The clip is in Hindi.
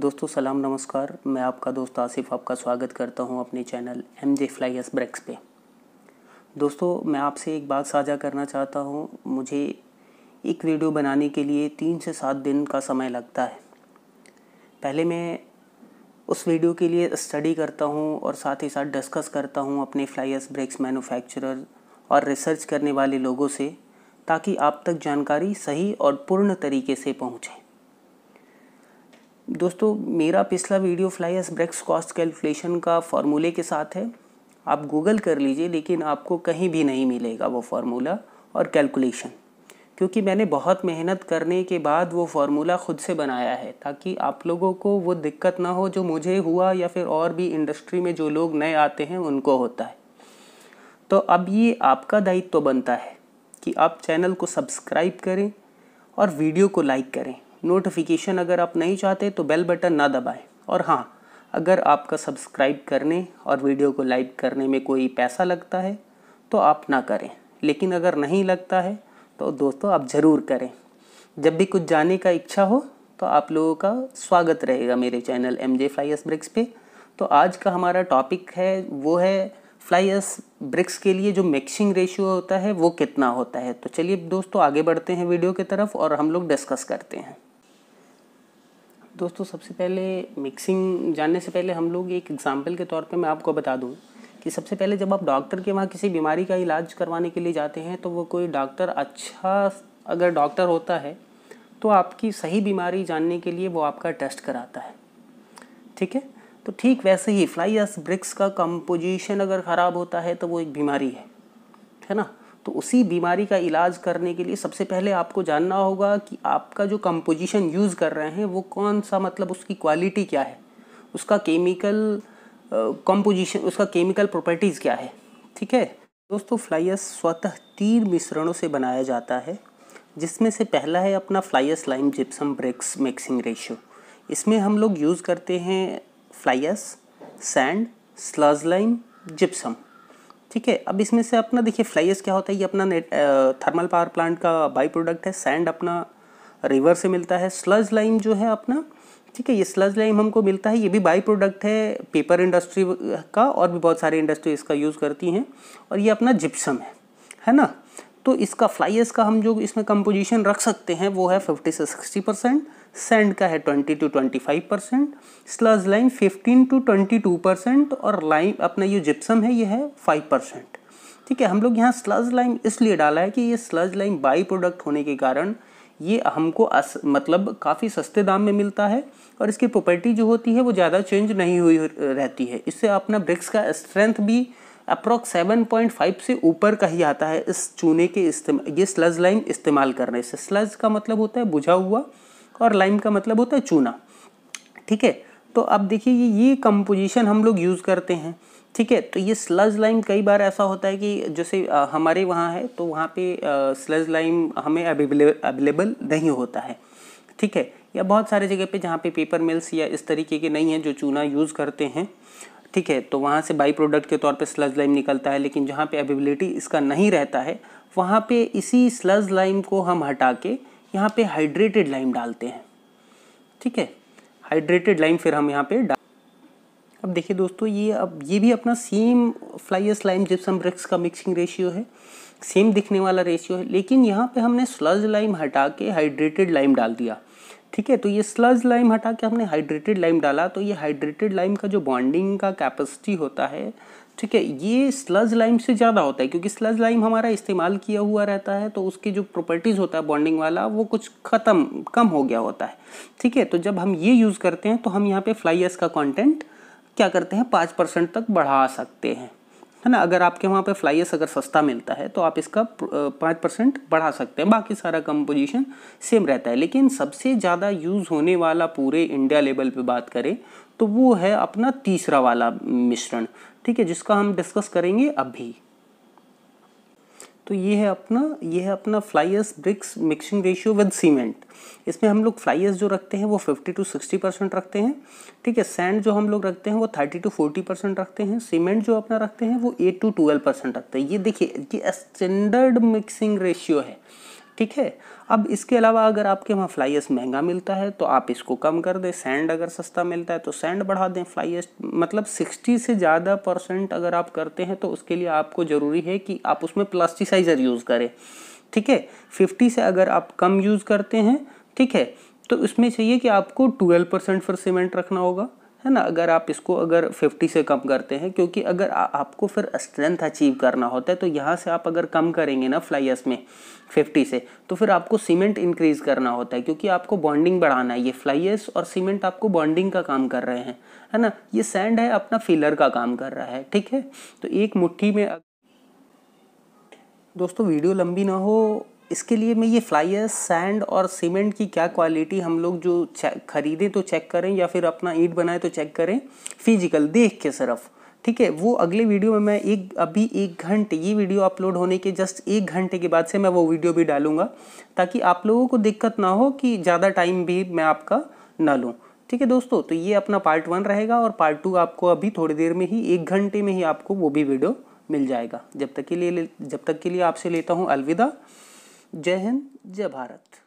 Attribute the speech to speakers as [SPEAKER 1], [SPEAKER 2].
[SPEAKER 1] दोस्तों सलाम नमस्कार मैं आपका दोस्त आसिफ आपका स्वागत करता हूं अपने channel M J fly ash bricks पे दोस्तों मैं आपसे एक बात साझा करना चाहता हूं मुझे एक वीडियो बनाने के लिए तीन से सात दिन का समय लगता है पहले मैं उस वीडियो के लिए स्टडी करता हूँ और साथ ही साथ डिस्कस करता हूँ अपने फ्लाइस ब्रेक्स मैनुफैक्चरर और रिसर्च करने वाले लोगों से ताकि आप तक जानकारी सही और पूर्ण तरीके से पहुँचें दोस्तों मेरा पिछला video fly ash bricks cost calculation का फार्मूले के साथ है आप गूगल कर लीजिए लेकिन आपको कहीं भी नहीं मिलेगा वो फार्मूला और कैलकुलेशन क्योंकि मैंने बहुत मेहनत करने के बाद वो फार्मूला ख़ुद से बनाया है ताकि आप लोगों को वो दिक्कत ना हो जो मुझे हुआ या फिर और भी इंडस्ट्री में जो लोग नए आते हैं उनको होता है तो अब ये आपका दायित्व तो बनता है कि आप चैनल को सब्सक्राइब करें और वीडियो को लाइक करें नोटिफिकेशन अगर आप नहीं चाहते तो बेल बटन ना दबाएं और हाँ अगर आपका सब्सक्राइब करने और वीडियो को लाइक करने में कोई पैसा लगता है तो आप ना करें लेकिन अगर नहीं लगता है तो दोस्तों आप ज़रूर करें जब भी कुछ जाने का इच्छा हो तो आप लोगों का स्वागत रहेगा मेरे channel M J fly ash bricks पे तो आज का हमारा टॉपिक है वो है फ्लाइस ब्रिक्स के लिए जो मिक्सिंग रेशियो होता है वो कितना होता है तो चलिए दोस्तों आगे बढ़ते हैं वीडियो की तरफ और हम लोग डिस्कस करते हैं दोस्तों सबसे पहले मिक्सिंग जानने से पहले हम लोग एक एग्ज़ाम्पल के तौर पे मैं आपको बता दूं कि सबसे पहले जब आप डॉक्टर के वहाँ किसी बीमारी का इलाज करवाने के लिए जाते हैं तो वो कोई डॉक्टर अच्छा अगर डॉक्टर होता है तो आपकी सही बीमारी जानने के लिए वो आपका टेस्ट कराता है ठीक है तो ठीक वैसे ही फ्लाई ब्रिक्स का कंपोजिशन अगर ख़राब होता है तो वो एक बीमारी है है ना तो उसी बीमारी का इलाज करने के लिए सबसे पहले आपको जानना होगा कि आपका जो कंपोजिशन यूज़ कर रहे हैं वो कौन सा मतलब उसकी क्वालिटी क्या है उसका केमिकल कंपोजिशन उसका केमिकल प्रॉपर्टीज़ क्या है ठीक है दोस्तों फ्लाइस स्वतः तीन मिश्रणों से बनाया जाता है जिसमें से पहला है अपना fly ash lime gypsum bricks mixing ratio इसमें हम लोग यूज़ करते हैं fly ash sand sludge lime gypsum ठीक है अब इसमें से अपना देखिए फ्लाइस क्या होता है ये अपना नेट थर्मल पावर प्लांट का बाई प्रोडक्ट है सैंड अपना रिवर से मिलता है स्लज लाइम जो है अपना ठीक है ये स्लज लाइम हमको मिलता है ये भी बाई प्रोडक्ट है पेपर इंडस्ट्री का और भी बहुत सारी इंडस्ट्री इसका यूज़ करती हैं और ये अपना जिप्सम है है ना तो इसका फ्लाइस का हम जो इसमें कंपोजिशन रख सकते हैं वो है फिफ्टी से सिक्सटी परसेंट सेंड का है twenty to twenty five percent sludge lime fifteen to twenty two percent और लाइन अपना ये जिप्सम है ये है फाइव परसेंट ठीक है हम लोग यहाँ स्लज लाइन इसलिए डाला है कि ये स्लज लाइन बाई प्रोडक्ट होने के कारण ये हमको अस, मतलब काफ़ी सस्ते दाम में मिलता है और इसकी प्रॉपर्टी जो होती है वो ज़्यादा चेंज नहीं हुई रहती है इससे अपना ब्रिक्स का स्ट्रेंथ भी पॉइंट 7.5 से ऊपर का ही आता है इस चूने के इस्तेमाल ये स्लज लाइम इस्तेमाल करने से स्लज का मतलब होता है बुझा हुआ और लाइम का मतलब होता है चूना ठीक है तो अब देखिए ये ये कंपोजिशन हम लोग यूज़ करते हैं ठीक है तो ये स्लज लाइम कई बार ऐसा होता है कि जैसे हमारे वहाँ है तो वहाँ पे स्लज लाइम हमें अवेलेबल नहीं होता है ठीक है या बहुत सारे जगह पे जहाँ पे पेपर मिल्स या इस तरीके के नहीं हैं जो चूना यूज़ करते हैं ठीक है तो वहाँ से बाई प्रोडक्ट के तौर पे स्लज लाइम निकलता है लेकिन जहाँ पे अवेबिलिटी इसका नहीं रहता है वहाँ पे इसी स्लज लाइम को हम हटा के यहाँ पे हाइड्रेटेड लाइम डालते हैं ठीक है हाइड्रेटेड लाइम फिर हम यहाँ पे डाल अब देखिए दोस्तों ये अब ये भी अपना same fly ash lime gypsum bricks का मिक्सिंग रेशियो है सेम दिखने वाला रेशियो है लेकिन यहाँ पर हमने स्लज लाइम हटा के हाइड्रेटेड लाइम डाल दिया ठीक है तो ये स्लज लाइम हटा के हमने हाइड्रेटेड लाइम डाला तो ये हाइड्रेटेड लाइम का जो बॉन्डिंग का कैपेसिटी होता है ठीक है ये स्लज लाइम से ज़्यादा होता है क्योंकि स्लज लाइम हमारा इस्तेमाल किया हुआ रहता है तो उसके जो प्रॉपर्टीज़ होता है बॉन्डिंग वाला वो कुछ ख़त्म कम हो गया होता है ठीक है तो जब हम ये यूज़ करते हैं तो हम यहाँ पे फ्लाइस का कॉन्टेंट क्या करते हैं पाँच परसेंट तक बढ़ा सकते हैं है ना अगर आपके वहाँ पे फ्लाइस अगर सस्ता मिलता है तो आप इसका पाँच परसेंट बढ़ा सकते हैं बाकी सारा कंपोजिशन सेम रहता है लेकिन सबसे ज़्यादा यूज़ होने वाला पूरे इंडिया लेवल पे बात करें तो वो है अपना तीसरा वाला मिश्रण ठीक है जिसका हम डिस्कस करेंगे अभी तो ये है अपना ये है अपना fly ash bricks mixing ratio with cement इसमें हम लोग फ्लाइस जो रखते हैं वो 50 टू 60 परसेंट रखते हैं ठीक है सैंड जो हम लोग रखते हैं वो 30 टू 40 परसेंट रखते हैं सीमेंट जो अपना रखते हैं वो 8 टू 12 परसेंट रखते हैं ये देखिए ये स्टैंडर्ड मिक्सिंग रेशियो है ठीक है अब इसके अलावा अगर आपके वहाँ फ्लाइएस महंगा मिलता है तो आप इसको कम कर दें सैंड अगर सस्ता मिलता है तो सैंड बढ़ा दें फ्लाइएस मतलब सिक्सटी से ज़्यादा परसेंट अगर आप करते हैं तो उसके लिए आपको ज़रूरी है कि आप उसमें प्लास्टिसाइज़र यूज़ करें ठीक है फिफ्टी से अगर आप कम यूज़ करते हैं ठीक है तो इसमें चाहिए कि आपको ट्वेल्व परसेंट फिर सीमेंट रखना होगा है ना अगर आप इसको अगर 50 से कम करते हैं क्योंकि अगर आ, आपको फिर स्ट्रेंथ अचीव करना होता है तो यहाँ से आप अगर कम करेंगे ना फ्लाइस में 50 से तो फिर आपको सीमेंट इंक्रीज़ करना होता है क्योंकि आपको बॉन्डिंग बढ़ाना है ये फ्लाइस और सीमेंट आपको बॉन्डिंग का काम कर रहे हैं है ना ये सैंड है अपना फिलर का काम कर रहा है ठीक है तो एक मुठ्ठी में दोस्तों वीडियो लंबी ना हो इसके लिए मैं ये फ्लाइर्स सैंड और सीमेंट की क्या क्वालिटी हम लोग जो खरीदें तो चेक करें या फिर अपना ईट बनाए तो चेक करें फिजिकल देख के सिर्फ ठीक है वो अगले वीडियो में मैं एक अभी एक घंटे ये वीडियो अपलोड होने के जस्ट एक घंटे के बाद से मैं वो वीडियो भी डालूंगा ताकि आप लोगों को दिक्कत ना हो कि ज़्यादा टाइम भी मैं आपका ना लूँ ठीक है दोस्तों तो ये अपना पार्ट वन रहेगा और पार्ट टू आपको अभी थोड़ी देर में ही एक घंटे में ही आपको वो भी वीडियो मिल जाएगा जब तक के लिए जब तक के लिए आपसे लेता हूँ अलविदा जय हिंद जय भारत